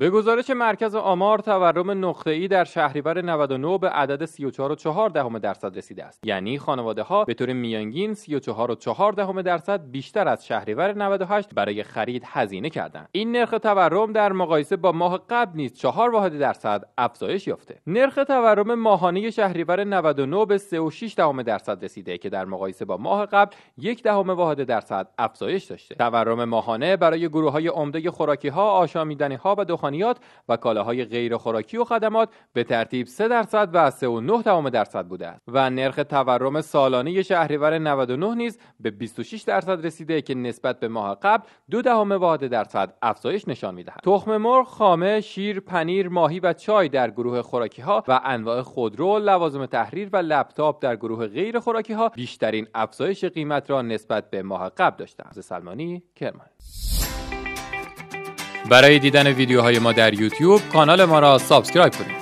به گزارش مرکز آمار تورم نقطه‌ای در شهریور 99 به عدد 34.4 دهم درصد رسیده است یعنی خانواده ها به طور میانگین 34.4 دهم درصد بیشتر از شهریور 98 برای خرید هزینه کردند این نرخ تورم در مقایسه با ماه قبل نیز 4 واحد درصد افزایش یافته نرخ تورم ماهانه شهریور 99 به 3.6 دهم درصد رسیده که در مقایسه با ماه قبل یک دهم واحد درصد افزایش داشته تورم ماهانه برای گروه‌های عمده خوراکی ها آشامیدنی ها و دخان لبنیات و کالاهای غیر خوراکی و خدمات به ترتیب 3 درصد و 3.9 درصد بوده است و نرخ تورم سالانه شهریور 99 نیز به 26 درصد رسیده که نسبت به ماه قبل دو دهم واحد درصد افزایش نشان میدهد تخم مرغ خامه شیر پنیر ماهی و چای در گروه خوراکی ها و انواع خودرو لوازم تحریر و لپتاپ در گروه غیر خوراکی ها بیشترین افزایش قیمت را نسبت به ماه قبل داشتند سلمانی کرمان برای دیدن ویدیوهای ما در یوتیوب کانال ما را سابسکرایب کنید